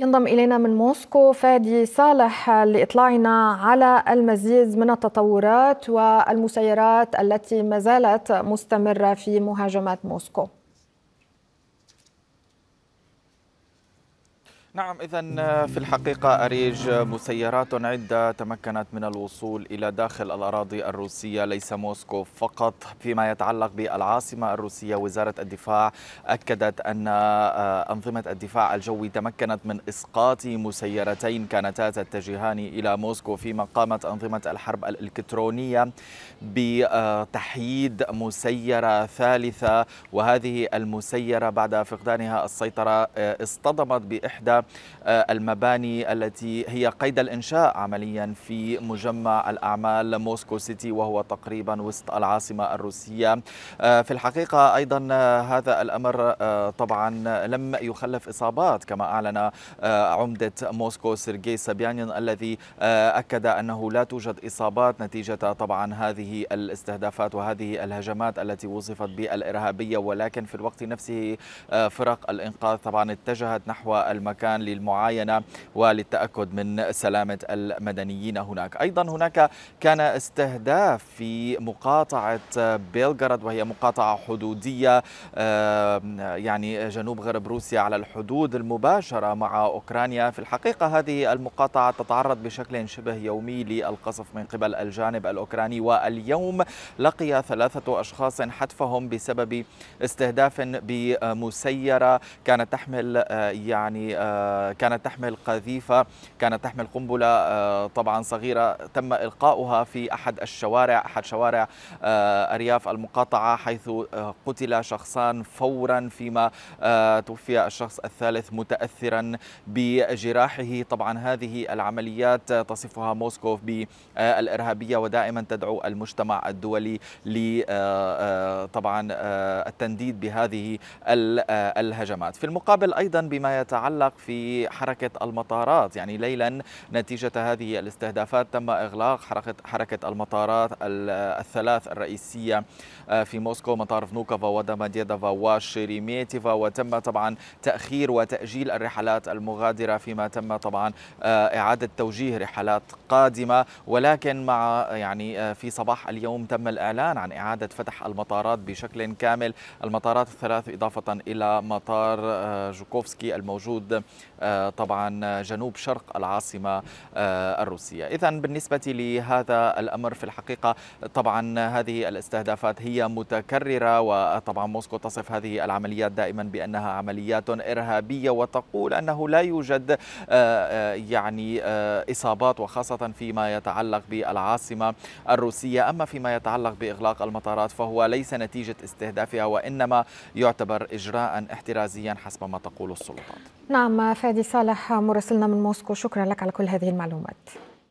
ينضم إلينا من موسكو فادي صالح لإطلاعنا على المزيد من التطورات والمسيرات التي ما زالت مستمرة في مهاجمات موسكو نعم إذا آه، في الحقيقة أريج مسيرات عدة تمكنت من الوصول إلى داخل الأراضي الروسية ليس موسكو فقط فيما يتعلق بالعاصمة الروسية وزارة الدفاع أكدت أن آه، أنظمة الدفاع الجوي تمكنت من إسقاط مسيرتين كانتا تتجهان إلى موسكو فيما قامت أنظمة الحرب الإلكترونية بتحييد مسيرة ثالثة وهذه المسيرة بعد فقدانها السيطرة آه، اصطدمت بإحدى آه، المباني التي هي قيد الإنشاء عمليا في مجمع الأعمال موسكو سيتي وهو تقريبا وسط العاصمة الروسية آه، في الحقيقة أيضا آه، هذا الأمر طبعا لم يخلف إصابات كما أعلن عمدة موسكو سيرجي سابيانين الذي أكد أنه لا توجد إصابات نتيجة طبعا هذه الاستهدافات وهذه الهجمات التي وصفت بالإرهابية ولكن في الوقت نفسه فرق الإنقاذ طبعا اتجهت نحو المكان إيران للمعاينة وللتأكد من سلامة المدنيين هناك أيضا هناك كان استهداف في مقاطعة بيلغراد وهي مقاطعة حدودية يعني جنوب غرب روسيا على الحدود المباشرة مع أوكرانيا في الحقيقة هذه المقاطعة تتعرض بشكل شبه يومي للقصف من قبل الجانب الأوكراني واليوم لقي ثلاثة أشخاص حتفهم بسبب استهداف بمسيرة كانت تحمل آه، يعني آه، كانت تحمل قذيفة كانت تحمل قنبلة آه، طبعا صغيرة تم إلقاؤها في أحد الشوارع أحد شوارع آه، أرياف المقاطعة حيث آه، قتل شخصان فورا فيما توفي الشخص الثالث متأثرا بجراحه طبعا هذه العمليات تصفها موسكوف بالإرهابية ودائما تدعو المجتمع الدولي ل طبعا التنديد بهذه الهجمات في المقابل أيضا بما يتعلق في في حركة المطارات يعني ليلا نتيجة هذه الاستهدافات تم إغلاق حركة, حركة المطارات الثلاث الرئيسية آه، في موسكو مطار فنوكوفا ودماديدوفا وشيريميتيفا وتم طبعا تأخير وتأجيل الرحلات المغادرة فيما تم طبعا آه، إعادة توجيه رحلات قادمة ولكن مع يعني آه، في صباح اليوم تم الإعلان عن إعادة فتح المطارات بشكل كامل المطارات الثلاث إضافة إلى مطار جوكوفسكي الموجود آه، طبعا جنوب شرق العاصمة آه، الروسية إذا بالنسبة لهذا الأمر في الحقيقة طبعا هذه الاستهدافات هي متكررة وطبعا موسكو تصف هذه العمليات دائما بأنها عمليات إرهابية وتقول أنه لا يوجد آه، يعني إصابات وخاصة فيما يتعلق بالعاصمة الروسية أما فيما يتعلق بإغلاق المطارات فهو ليس نتيجة استهدافها وإنما يعتبر إجراء احترازيا حسب ما تقول السلطات نعم مع فادي صالح مراسلنا من موسكو شكرا لك على كل هذه المعلومات